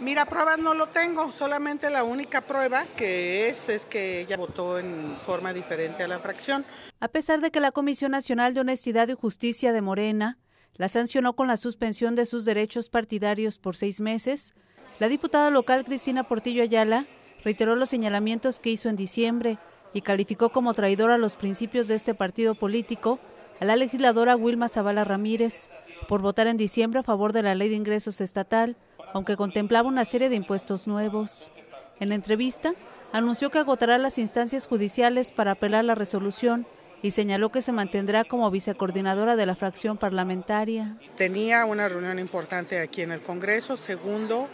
Mira, pruebas no lo tengo, solamente la única prueba que es es que ella votó en forma diferente a la fracción. A pesar de que la Comisión Nacional de Honestidad y Justicia de Morena la sancionó con la suspensión de sus derechos partidarios por seis meses, la diputada local Cristina Portillo Ayala reiteró los señalamientos que hizo en diciembre y calificó como traidora a los principios de este partido político a la legisladora Wilma Zavala Ramírez por votar en diciembre a favor de la ley de ingresos estatal aunque contemplaba una serie de impuestos nuevos. En la entrevista, anunció que agotará las instancias judiciales para apelar la resolución y señaló que se mantendrá como vicecoordinadora de la fracción parlamentaria. Tenía una reunión importante aquí en el Congreso. Segundo,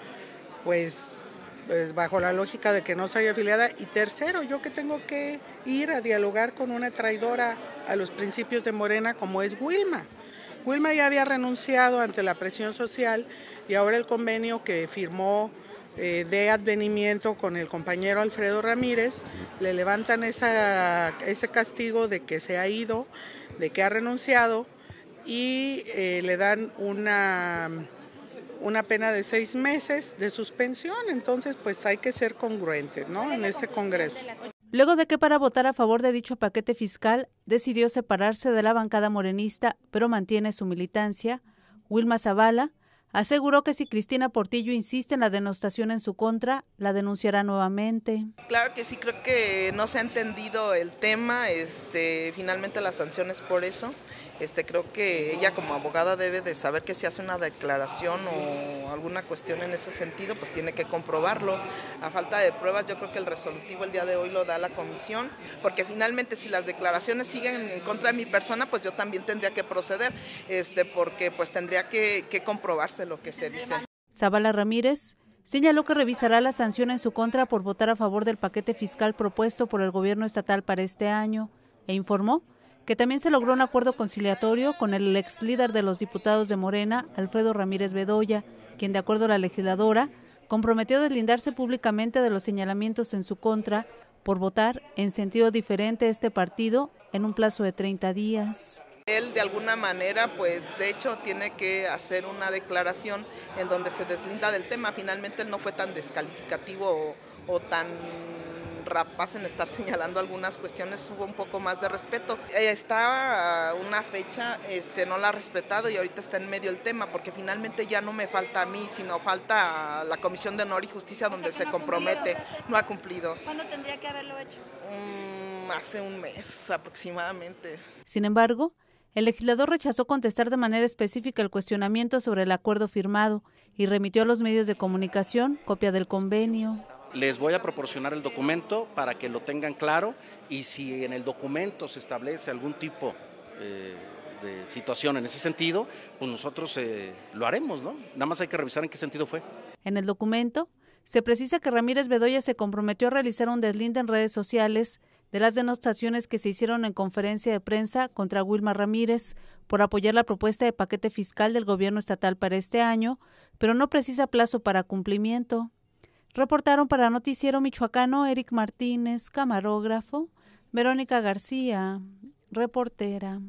pues, pues bajo la lógica de que no soy afiliada. Y tercero, yo que tengo que ir a dialogar con una traidora a los principios de Morena como es Wilma. Wilma ya había renunciado ante la presión social y ahora el convenio que firmó eh, de advenimiento con el compañero Alfredo Ramírez, le levantan ese castigo de que se ha ido, de que ha renunciado y eh, le dan una, una pena de seis meses de suspensión, entonces pues hay que ser congruentes ¿no? en este Congreso luego de que para votar a favor de dicho paquete fiscal decidió separarse de la bancada morenista, pero mantiene su militancia, Wilma Zavala aseguró que si Cristina Portillo insiste en la denostación en su contra, la denunciará nuevamente. Claro que sí, creo que no se ha entendido el tema, este, finalmente las sanciones por eso este, creo que ella como abogada debe de saber que si hace una declaración o alguna cuestión en ese sentido, pues tiene que comprobarlo. A falta de pruebas, yo creo que el resolutivo el día de hoy lo da la comisión, porque finalmente si las declaraciones siguen en contra de mi persona, pues yo también tendría que proceder, este, porque pues tendría que, que comprobarse lo que se dice. Zavala Ramírez señaló que revisará la sanción en su contra por votar a favor del paquete fiscal propuesto por el gobierno estatal para este año e informó que también se logró un acuerdo conciliatorio con el ex líder de los diputados de Morena, Alfredo Ramírez Bedoya, quien, de acuerdo a la legisladora, comprometió deslindarse públicamente de los señalamientos en su contra por votar en sentido diferente este partido en un plazo de 30 días. Él de alguna manera, pues de hecho tiene que hacer una declaración en donde se deslinda del tema. Finalmente él no fue tan descalificativo o tan rapaz en estar señalando algunas cuestiones hubo un poco más de respeto. Eh, Estaba una fecha, este, no la ha respetado y ahorita está en medio el tema, porque finalmente ya no me falta a mí, sino falta a la Comisión de Honor y Justicia donde se compromete. no ha cumplido. ¿Cuándo tendría que haberlo hecho? Mm, hace un mes aproximadamente. Sin embargo, el legislador rechazó contestar de manera específica el cuestionamiento sobre el acuerdo firmado y remitió a los medios de comunicación copia del convenio. Les voy a proporcionar el documento para que lo tengan claro y si en el documento se establece algún tipo eh, de situación en ese sentido, pues nosotros eh, lo haremos, ¿no? Nada más hay que revisar en qué sentido fue. En el documento se precisa que Ramírez Bedoya se comprometió a realizar un deslinde en redes sociales de las denostaciones que se hicieron en conferencia de prensa contra Wilma Ramírez por apoyar la propuesta de paquete fiscal del gobierno estatal para este año, pero no precisa plazo para cumplimiento. Reportaron para Noticiero Michoacano Eric Martínez, camarógrafo, Verónica García, reportera.